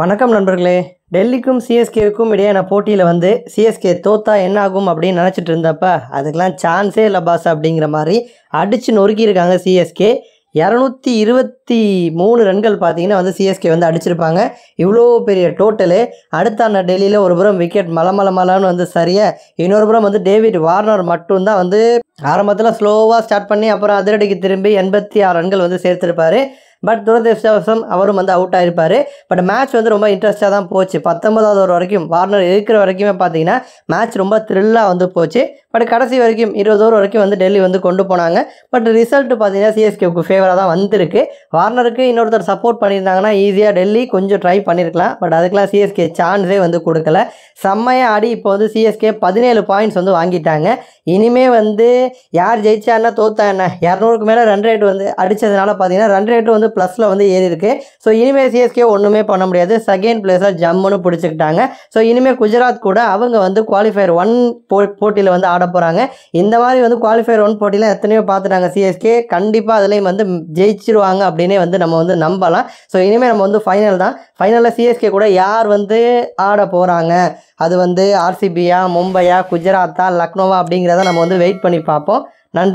வணக்கம் நண்பர்களே டெல்லிக்கும் சிஎஸ்கேவுக்கும் இடையான போட்டியில் வந்து சிஎஸ்கே தோத்தா என்ன ஆகும் அப்படின்னு நினச்சிட்டு இருந்தப்ப அதுக்கெலாம் சான்ஸே இல்லை பாஸ் அப்படிங்கிற மாதிரி அடித்து நொறுக்கியிருக்காங்க சிஎஸ்கே இரநூத்தி இருபத்தி மூணு ரன்கள் பார்த்தீங்கன்னா வந்து சிஎஸ்கே வந்து அடிச்சிருப்பாங்க இவ்வளோ பெரிய டோட்டலு அடுத்த அந்த டெல்லியில் ஒரு புறம் விக்கெட் மலை மலை மலைன்னு வந்து சரியாக இன்னொரு புறம் வந்து டேவிட் வார்னர் மட்டும்தான் வந்து ஆரம்பத்தில் ஸ்லோவாக ஸ்டார்ட் பண்ணி அப்புறம் அதிரடிக்கு திரும்பி எண்பத்தி ஆறு ரன்கள் வந்து சேர்த்துருப்பாரு பட் துரதிருஷ்டவசம் அவரும் வந்து அவுட் ஆகிருப்பார் பட் மேட்ச் வந்து ரொம்ப இன்ட்ரெஸ்ட்டாக தான் போச்சு பத்தொன்பதாவது ஒரு வரைக்கும் வார்னர் இருக்கிற வரைக்குமே பார்த்தீங்கன்னா மேட்ச் ரொம்ப த்ரில்லாக வந்து போச்சு பட் கடைசி வரைக்கும் இருபது ஓவர் வரைக்கும் வந்து டெல்லி வந்து கொண்டு போனாங்க பட் ரிசல்ட் பார்த்தீங்கன்னா சிஎஸ்கேக்கு ஃபேவராக தான் வந்திருக்கு வார்னருக்கு இன்னொருத்தர் சப்போர்ட் பண்ணியிருந்தாங்கன்னா ஈஸியாக டெல்லி கொஞ்சம் ட்ரை பண்ணியிருக்கலாம் பட் அதுக்கெலாம் சிஎஸ்கே சான்ஸே வந்து கொடுக்கல செம்மையாக ஆடி இப்போ வந்து சிஎஸ்கே பதினேழு பாயிண்ட்ஸ் வந்து வாங்கிட்டாங்க இனிமே வந்து யார் ஜெயிச்சா என்ன தோத்தா என்ன இரநூறுக்கு மேலே ரன் ரேட் வந்து அடித்ததுனால பார்த்தீங்கன்னா ரன் ரேட்டு வந்து ப்ளஸில் வந்து ஏறி இருக்கு ஸோ இனிமேல் சிஎஸ்கே ஒன்றுமே பண்ண முடியாது செகண்ட் பிளேஸாக ஜம்முன்னு பிடிச்சிக்கிட்டாங்க ஸோ இனிமேல் குஜராத் கூட அவங்க வந்து குவாலிஃபயர் ஒன் போ போட்டியில் வந்து ஆட போகிறாங்க இந்த மாதிரி வந்து குவாலிஃபயர் ஒன் போட்டியில் எத்தனையோ பார்த்துட்டாங்க சிஎஸ்கே கண்டிப்பாக அதுலேயும் வந்து ஜெயிச்சிருவாங்க அப்படின்னே வந்து நம்ம வந்து நம்பலாம் ஸோ இனிமேல் நம்ம வந்து ஃபைனல் தான் ஃபைனலில் சிஎஸ்கே கூட யார் வந்து ஆட போகிறாங்க அது வந்து ஆர்சிபியா மும்பையா குஜராத்தா லக்னோவா அப்படிங்கிறத நம்ம வந்து வெயிட் பண்ணி பார்ப்போம் நன்றி